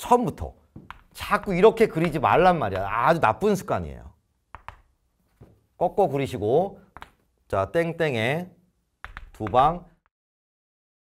처음부터 자꾸 이렇게 그리지 말란 말이야. 아주 나쁜 습관이에요. 꺾어 그리시고 자 땡땡에 두방